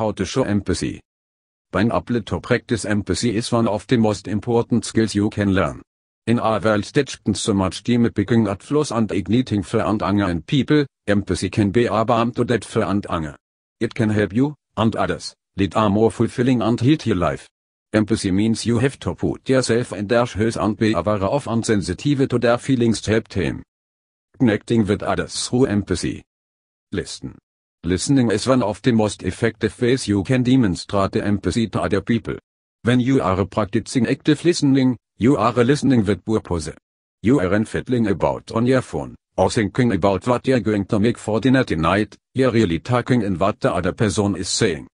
how to show empathy. By able to practice empathy is one of the most important skills you can learn. In our world that so much team picking at flaws and igniting fear and anger in people, empathy can be a armed to that fear and anger. It can help you, and others, lead a more fulfilling and healthy life. Empathy means you have to put yourself in their shoes and be aware of and sensitive to their feelings to help them. Connecting with others through empathy. Listen. Listening is one of the most effective ways you can demonstrate empathy to other people. When you are practicing active listening, you are listening with purpose. You aren't fiddling about on your phone, or thinking about what you're going to make for dinner tonight, you're really talking in what the other person is saying.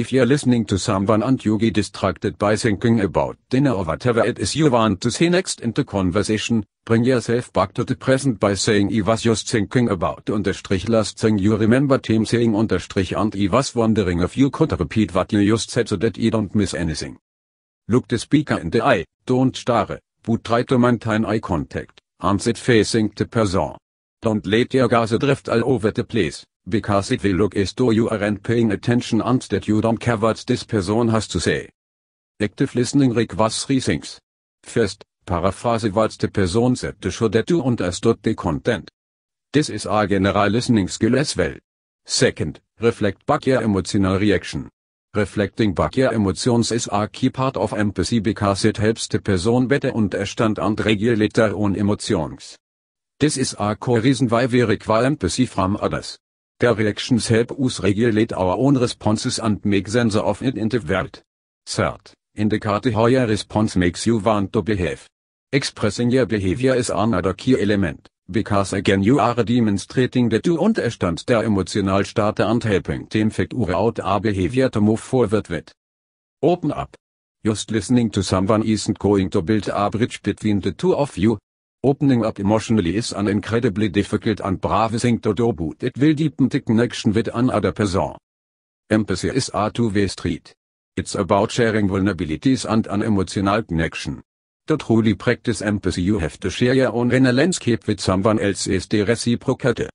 If you're listening to someone and you get distracted by thinking about dinner or whatever it is you want to say next in the conversation, bring yourself back to the present by saying I was just thinking about understrich last thing you remember team saying understrich and I was wondering if you could repeat what you just said so that you don't miss anything. Look the speaker in the eye, don't stare, but try to maintain eye contact, and sit facing the person. Don't let your gaze drift all over the place. because it will look as though you aren't paying attention and that you don't care what this person has to say. Active listening requires three things. First, paraphrase what the person said to show that you understood the content. This is a general listening skill as well. Second, reflect back your emotional reaction. Reflecting back your emotions is a key part of empathy because it helps the person better understand and regulate their own emotions. This is a core reason why we require empathy from others reactions help us regulate our own responses and make sense of it in the world. Third, indicate how your response makes you want to behave. Expressing your behavior is another key element, because again you are demonstrating that you understand the emotional state and helping to affect out our behavior to move forward with. Open up. Just listening to someone isn't going to build a bridge between the two of you, Opening up emotionally is an incredibly difficult and brave thing to do but it will deepen the connection with another person. Empathy is a two-way street. It's about sharing vulnerabilities and an emotional connection. To truly practice empathy you have to share your own inner landscape with someone else is the reciprocate.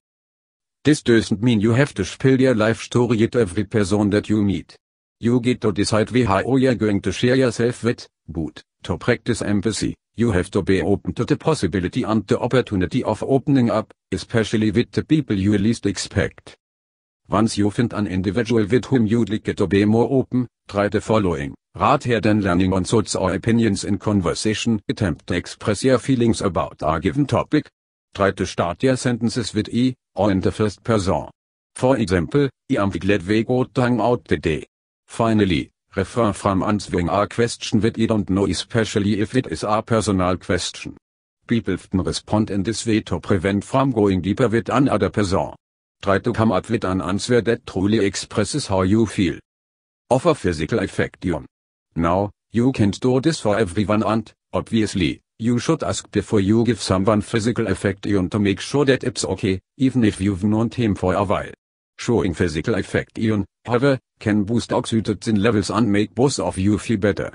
This doesn't mean you have to spill your life story to every person that you meet. You get to decide how you're going to share yourself with, but, to practice empathy, you have to be open to the possibility and the opportunity of opening up, especially with the people you least expect. Once you find an individual with whom you'd like to be more open, try the following. Rat here than learning on thoughts or opinions in conversation. Attempt to express your feelings about a given topic. Try to start your sentences with I, or in the first person. For example, I am glad we got to hang out today. Finally, refrain from answering a question that you don't know especially if it is a personal question. People often respond in this way to prevent from going deeper with another person. Try to come up with an answer that truly expresses how you feel. Offer physical affection. Now, you can store do this for everyone and, obviously, you should ask before you give someone physical affection to make sure that it's okay, even if you've known him for a while. showing physical effect ion, however, can boost oxytocin levels and make both of you feel better.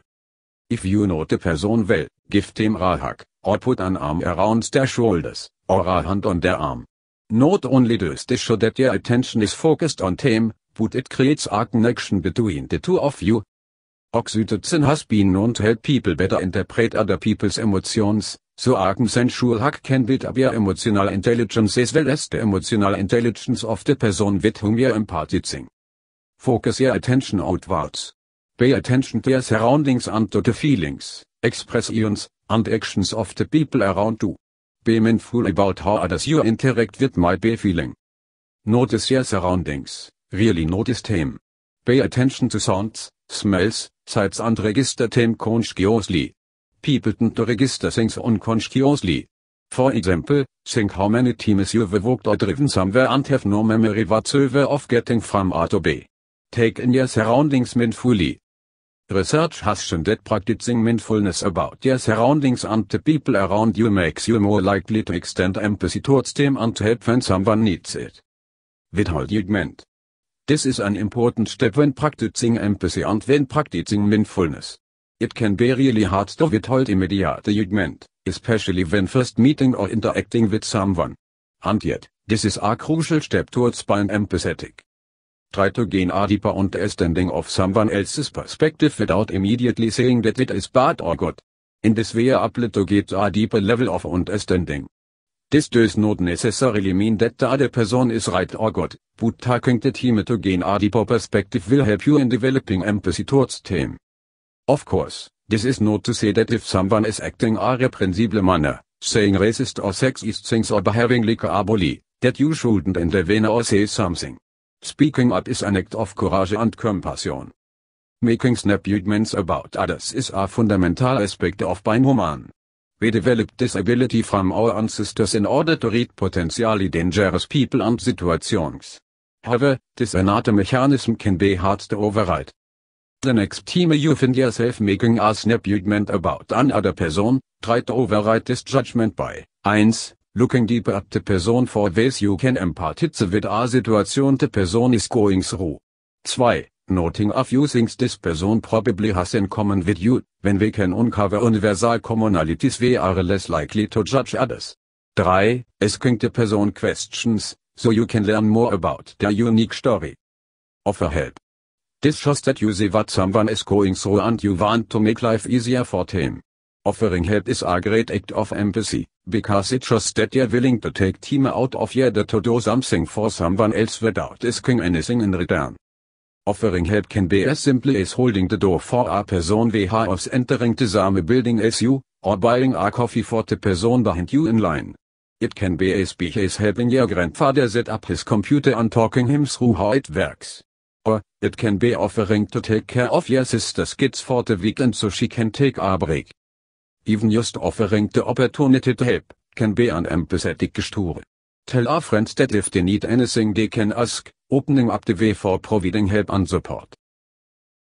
If you know the person well, give them a hug, or put an arm around their shoulders, or a hand on their arm. Not only does this show that your attention is focused on them, but it creates a connection between the two of you. Oxytocin has been known to help people better interpret other people's emotions, so consensual hack can build up your emotional intelligence as well as the emotional intelligence of the person with whom you're empathizing. Focus your attention outwards. Pay attention to your surroundings and to the feelings, expressions, and actions of the people around you. Be mindful about how others you interact with might be feeling. Notice your surroundings, really notice them. Pay attention to sounds, smells, sights and register them consciously people tend to register things unconsciously. For example, think how many times you've walked or driven somewhere and have no memory whatsoever of getting from A to B. Take in your surroundings mindfully. Research has shown that practicing mindfulness about your surroundings and the people around you makes you more likely to extend empathy towards them and to help when someone needs it. Withhold judgment. This is an important step when practicing empathy and when practicing mindfulness. It can be really hard to withhold immediate judgment, especially when first meeting or interacting with someone. And yet, this is a crucial step towards being empathetic. Try to gain a deeper understanding of someone else's perspective without immediately saying that it is bad or good. In this way you're able to get a deeper level of understanding. This does not necessarily mean that the other person is right or good, but taking the time to gain a deeper perspective will help you in developing empathy towards them. Of course, this is not to say that if someone is acting a reprehensible manner, saying racist or sexist things or behaving like a bully, that you shouldn't intervene or say something. Speaking up is an act of courage and compassion. Making snap judgments about others is a fundamental aspect of being human. We developed this ability from our ancestors in order to read potentially dangerous people and situations. However, this innate mechanism can be hard to override, The next time you find yourself making a snap judgment about another person, try to override this judgment by 1. Looking deeper at the person for ways you can empathize with a situation the person is going through. 2. Noting a few things this person probably has in common with you, when we can uncover universal commonalities we are less likely to judge others. 3. Asking the person questions, so you can learn more about their unique story. Offer help. This shows that you see what someone is going through and you want to make life easier for them. Offering help is a great act of empathy, because it shows that you're willing to take time out of your day to do something for someone else without asking anything in return. Offering help can be as simple as holding the door for a person who is entering the same building as you, or buying a coffee for the person behind you in line. It can be as big as helping your grandfather set up his computer and talking him through how it works. or it can be offering to take care of your sister's kids for the weekend so she can take a break. Even just offering the opportunity to help can be an empathetic gesture. Tell our friends that if they need anything they can ask, opening up the way for providing help and support.